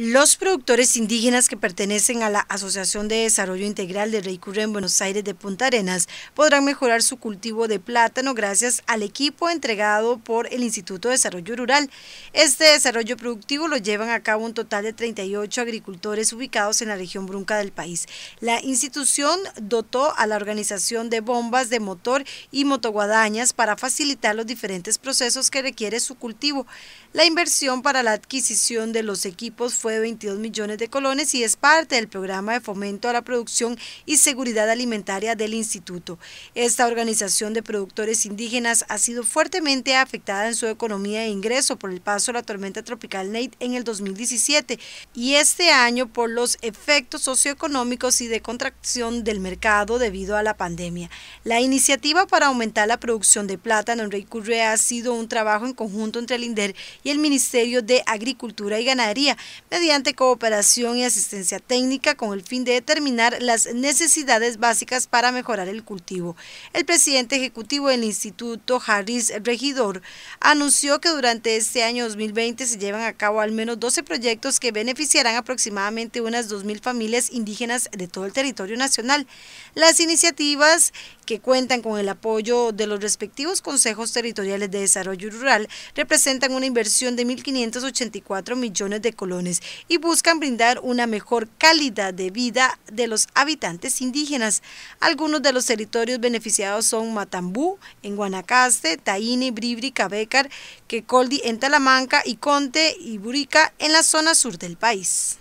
Los productores indígenas que pertenecen a la Asociación de Desarrollo Integral de Reycurre en Buenos Aires de Punta Arenas podrán mejorar su cultivo de plátano gracias al equipo entregado por el Instituto de Desarrollo Rural. Este desarrollo productivo lo llevan a cabo un total de 38 agricultores ubicados en la región brunca del país. La institución dotó a la organización de bombas de motor y motoguadañas para facilitar los diferentes procesos que requiere su cultivo. La inversión para la adquisición de los equipos fue de 22 millones de colones y es parte del programa de fomento a la producción y seguridad alimentaria del instituto. Esta organización de productores indígenas ha sido fuertemente afectada en su economía e ingreso por el paso de la tormenta tropical Nate en el 2017 y este año por los efectos socioeconómicos y de contracción del mercado debido a la pandemia. La iniciativa para aumentar la producción de plátano en Rey Currea ha sido un trabajo en conjunto entre el INDER y el Ministerio de Agricultura y Ganadería, mediante cooperación y asistencia técnica con el fin de determinar las necesidades básicas para mejorar el cultivo. El presidente ejecutivo del Instituto Harris Regidor anunció que durante este año 2020 se llevan a cabo al menos 12 proyectos que beneficiarán aproximadamente unas 2.000 familias indígenas de todo el territorio nacional. Las iniciativas que cuentan con el apoyo de los respectivos consejos territoriales de desarrollo rural, representan una inversión de 1.584 millones de colones y buscan brindar una mejor calidad de vida de los habitantes indígenas. Algunos de los territorios beneficiados son Matambú, en Guanacaste, Taini, Bribri, Cabecar, Quecoldi en Talamanca y Conte y Burica en la zona sur del país.